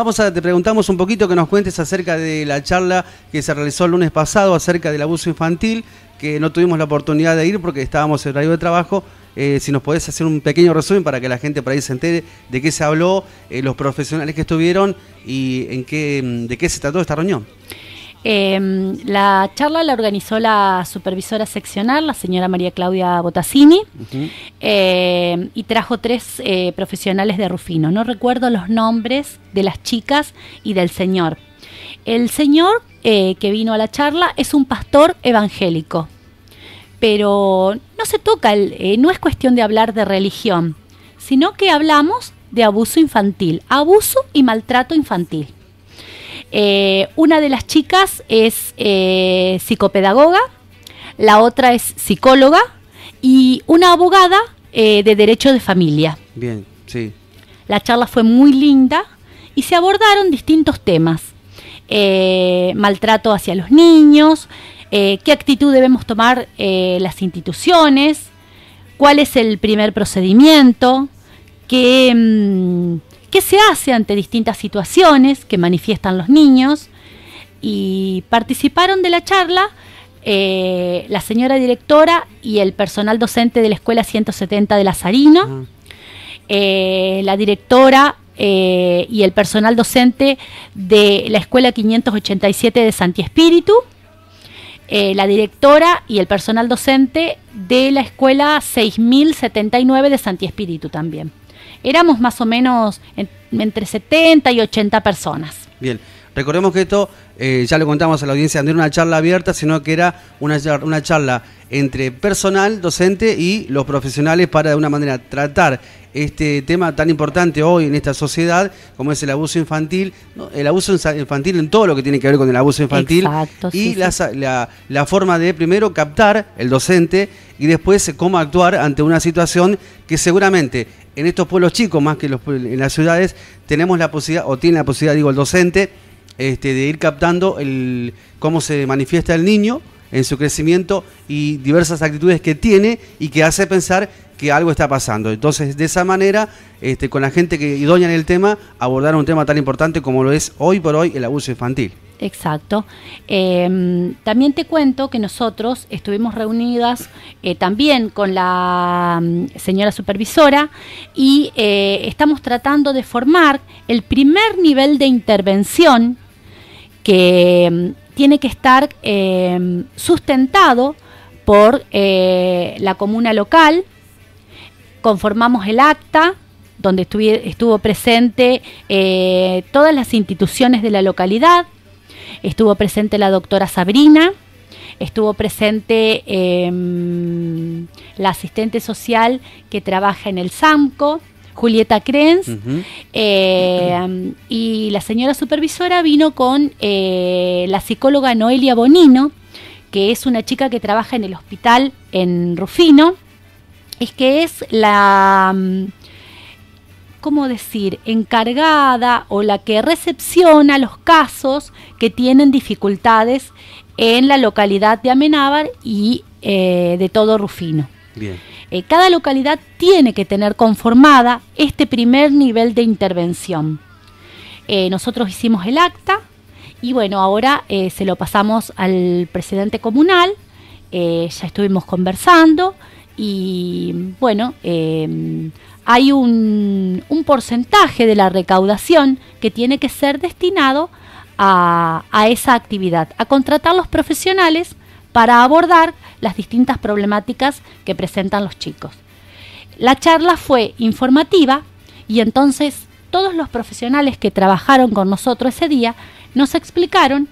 Vamos a, te preguntamos un poquito que nos cuentes acerca de la charla que se realizó el lunes pasado acerca del abuso infantil, que no tuvimos la oportunidad de ir porque estábamos en radio de trabajo. Eh, si nos podés hacer un pequeño resumen para que la gente por ahí se entere de qué se habló, eh, los profesionales que estuvieron y en qué, mm, de qué se trató esta reunión. Em, la charla la organizó la supervisora seccional, la señora María Claudia Botassini, em, y trajo tres eh, profesionales de Rufino. No recuerdo los nombres de las chicas y del señor. El señor eh, que vino a la charla es un pastor evangélico, pero no se toca, el, eh, no es cuestión de hablar de religión, sino que hablamos de abuso infantil, abuso y maltrato infantil. Eh, una de las chicas es eh, psicopedagoga, la otra es psicóloga y una abogada eh, de derecho de familia. Bien, sí. La charla fue muy linda y se abordaron distintos temas. maltrato hacia los niños, qué actitud debemos tomar las instituciones, cuál es el primer procedimiento, qué... Mm, qué se hace ante distintas situaciones que manifiestan los niños y participaron de la charla eh, la señora directora y el personal docente de la Escuela 170 de Lazarino, eh, eh, la directora y el personal docente de la Escuela 587 de Santi Espíritu, la directora y el personal docente de la Escuela 6079 de Santi Espíritu también éramos más o menos entre 70 y 80 personas. Bien, recordemos que esto, eh, ya lo contamos a la audiencia, no era una charla abierta, sino que era una, una charla entre personal, docente y los profesionales para de una manera tratar este tema tan importante hoy en esta sociedad como es el abuso infantil, el abuso infantil en todo lo que tiene que ver con el abuso infantil y la, forma de primero captar el docente y después eh, cómo actuar ante una situación que seguramente en estos pueblos chicos, más que en las ciudades, tenemos la posibilidad, o tiene la posibilidad, digo, el docente, este, de ir captando el, cómo se manifiesta el niño en su crecimiento y diversas actitudes que tiene y que hace pensar que algo está pasando. Entonces, de esa manera, este, con la gente que idónea en el tema, abordar un tema tan importante como lo es hoy por hoy el abuso infantil. Exacto. Em, también te cuento que nosotros estuvimos reunidas eh, también con la mm, señora supervisora y eh, estamos tratando de formar el primer nivel de intervención que mm, tiene que estar em, sustentado por eh, la comuna local, conformamos el acta donde estuvo presente eh, todas las instituciones de la localidad, estuvo presente la doctora Sabrina, estuvo presente em, la asistente social que trabaja en el SAMCO, Julieta Krenz, em, y la señora supervisora vino con eh, la psicóloga Noelia Bonino, que es una chica que trabaja en el hospital en Rufino, es que es la, mm, ¿cómo decir?, encargada o la que recepciona los casos que tienen dificultades en la localidad de Amenábar y eh, de todo Rufino. Bien. Eh, cada localidad tiene que tener conformada este primer nivel de intervención. Eh, nosotros hicimos el acta y bueno, ahora se lo pasamos al presidente comunal, ya estuvimos conversando y bueno, em, hay un, porcentaje de la recaudación que tiene que ser destinado a, esa actividad, a contratar los profesionales para abordar las distintas problemáticas que presentan los chicos. La charla fue informativa y entonces todos los profesionales que trabajaron con nosotros ese día nos explicaron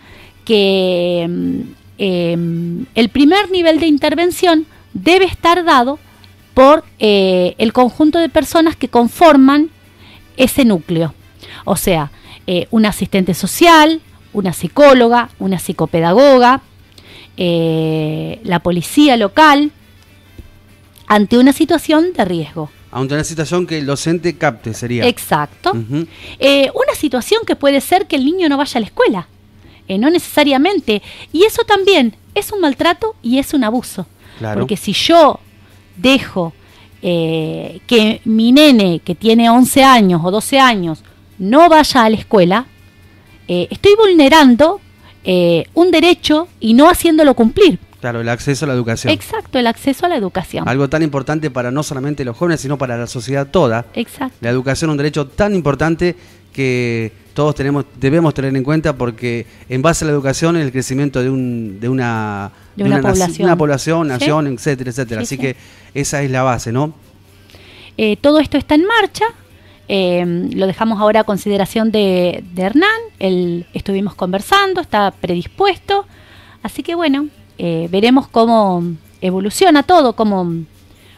que em, em, el primer nivel de intervención debe estar dado por eh, el conjunto de personas que conforman ese núcleo. O sea, eh, un asistente social, una psicóloga, una psicopedagoga, eh, la policía local, ante una situación de riesgo. Ante una situación que el docente capte, sería. Exacto. una situación que puede ser que el niño no vaya a la escuela, no necesariamente. Y eso también es un maltrato y es un abuso. Porque si yo dejo eh, que mi nene, que tiene 11 años o 12 años, no vaya a la escuela, eh, estoy vulnerando eh, un derecho y no haciéndolo cumplir. Claro, el acceso a la educación. Exacto, el acceso a la educación. Algo tan importante para no solamente los jóvenes, sino para la sociedad toda. Exacto. La educación, es un derecho tan importante que todos tenemos, debemos tener en cuenta porque en base a la educación es el crecimiento de, un, de, una, población, nación, etcétera, etcétera. Así que esa es la base, ¿no? Eh, todo esto está en marcha. Eh, lo dejamos ahora a consideración de, Hernán. Él estuvimos conversando, está predispuesto. Así que bueno, eh, veremos cómo evoluciona todo, cómo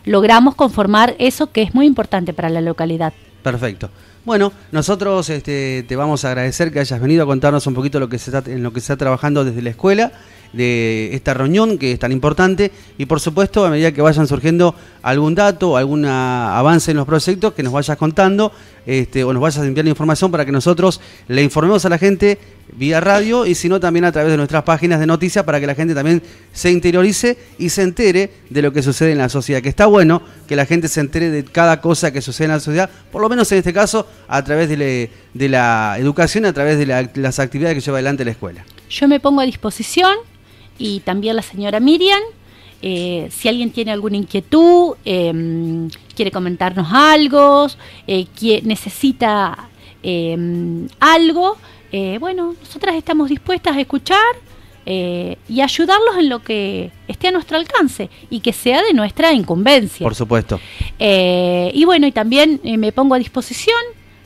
logramos conformar eso que es muy importante para la localidad. Perfecto. Bueno, nosotros este, te vamos a agradecer que hayas venido a contarnos un poquito lo que se está, en lo que se está trabajando desde la escuela de esta reunión que es tan importante y por supuesto a medida que vayan surgiendo algún dato, algún ah, avance en los proyectos que nos vayas contando este, o nos vayas enviando información para que nosotros le informemos a la gente vía radio y si no también a través de nuestras páginas de noticias para que la gente también se interiorice y se entere de lo que sucede en la sociedad. Que está bueno que la gente se entere de cada cosa que sucede en la sociedad, por lo menos en este caso a través de, la educación, a través de las actividades que lleva adelante la escuela. Yo me pongo a disposición y también la señora Miriam. Eh, si alguien tiene alguna inquietud, em, quiere comentarnos algo, eh, que necesita em, algo, eh, bueno, nosotras estamos dispuestas a escuchar y ayudarlos en lo que esté a nuestro alcance y que sea de nuestra incumbencia. Por supuesto. y bueno, y también me pongo a disposición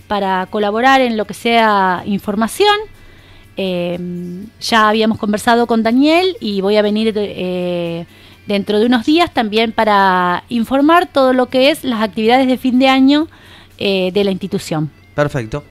para colaborar en lo que sea información. Em, ya habíamos conversado con Daniel y voy a venir eh, dentro de unos días también para informar todo lo que es las actividades de fin de año eh, de la institución. Perfecto.